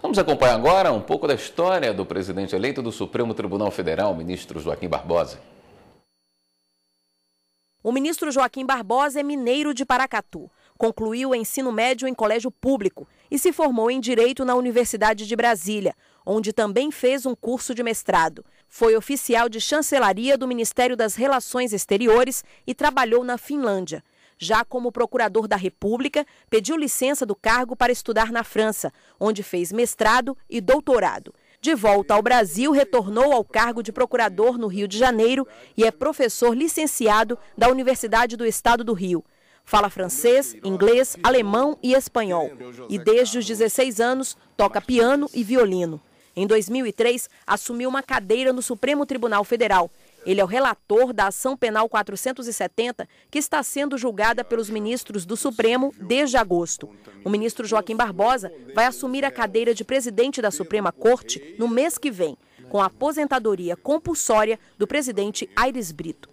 Vamos acompanhar agora um pouco da história do presidente eleito do Supremo Tribunal Federal, ministro Joaquim Barbosa. O ministro Joaquim Barbosa é mineiro de Paracatu. Concluiu o ensino médio em colégio público e se formou em Direito na Universidade de Brasília, onde também fez um curso de mestrado. Foi oficial de chancelaria do Ministério das Relações Exteriores e trabalhou na Finlândia. Já como procurador da República, pediu licença do cargo para estudar na França, onde fez mestrado e doutorado. De volta ao Brasil, retornou ao cargo de procurador no Rio de Janeiro e é professor licenciado da Universidade do Estado do Rio. Fala francês, inglês, alemão e espanhol. E desde os 16 anos, toca piano e violino. Em 2003, assumiu uma cadeira no Supremo Tribunal Federal ele é o relator da ação penal 470, que está sendo julgada pelos ministros do Supremo desde agosto. O ministro Joaquim Barbosa vai assumir a cadeira de presidente da Suprema Corte no mês que vem, com a aposentadoria compulsória do presidente Aires Brito.